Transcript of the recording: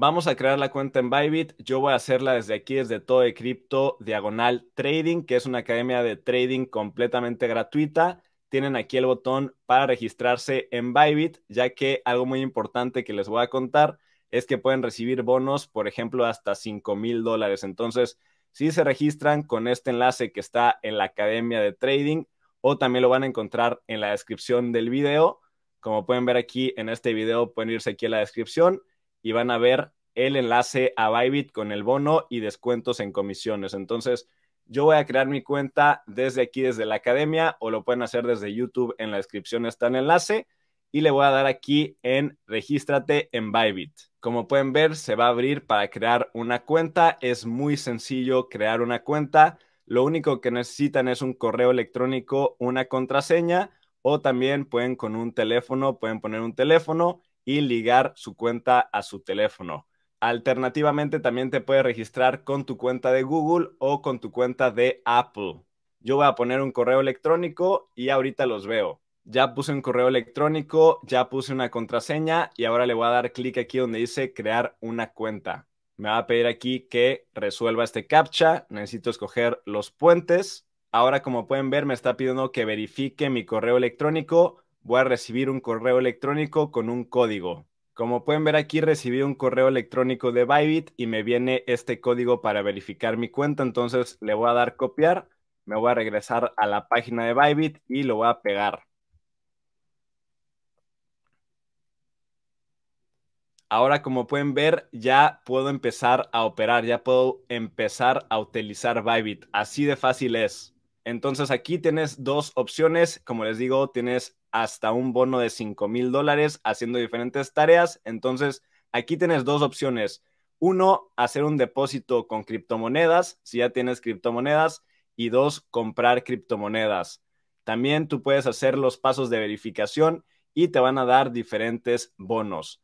Vamos a crear la cuenta en Bybit. Yo voy a hacerla desde aquí, desde todo de Crypto diagonal trading, que es una academia de trading completamente gratuita. Tienen aquí el botón para registrarse en Bybit, ya que algo muy importante que les voy a contar es que pueden recibir bonos, por ejemplo, hasta 5 mil dólares. Entonces, si se registran con este enlace que está en la academia de trading, o también lo van a encontrar en la descripción del video. Como pueden ver aquí en este video, pueden irse aquí a la descripción y van a ver el enlace a Bybit con el bono y descuentos en comisiones. Entonces, yo voy a crear mi cuenta desde aquí, desde la academia, o lo pueden hacer desde YouTube. En la descripción está el enlace y le voy a dar aquí en regístrate en Bybit. Como pueden ver, se va a abrir para crear una cuenta. Es muy sencillo crear una cuenta. Lo único que necesitan es un correo electrónico, una contraseña o también pueden con un teléfono, pueden poner un teléfono y ligar su cuenta a su teléfono. Alternativamente, también te puedes registrar con tu cuenta de Google o con tu cuenta de Apple. Yo voy a poner un correo electrónico y ahorita los veo. Ya puse un correo electrónico, ya puse una contraseña y ahora le voy a dar clic aquí donde dice crear una cuenta. Me va a pedir aquí que resuelva este captcha. Necesito escoger los puentes. Ahora, como pueden ver, me está pidiendo que verifique mi correo electrónico voy a recibir un correo electrónico con un código. Como pueden ver aquí, recibí un correo electrónico de Bybit y me viene este código para verificar mi cuenta. Entonces le voy a dar copiar, me voy a regresar a la página de Bybit y lo voy a pegar. Ahora, como pueden ver, ya puedo empezar a operar, ya puedo empezar a utilizar Bybit. Así de fácil es. Entonces aquí tienes dos opciones. Como les digo, tienes hasta un bono de 5 mil dólares haciendo diferentes tareas. Entonces aquí tienes dos opciones. Uno, hacer un depósito con criptomonedas, si ya tienes criptomonedas. Y dos, comprar criptomonedas. También tú puedes hacer los pasos de verificación y te van a dar diferentes bonos.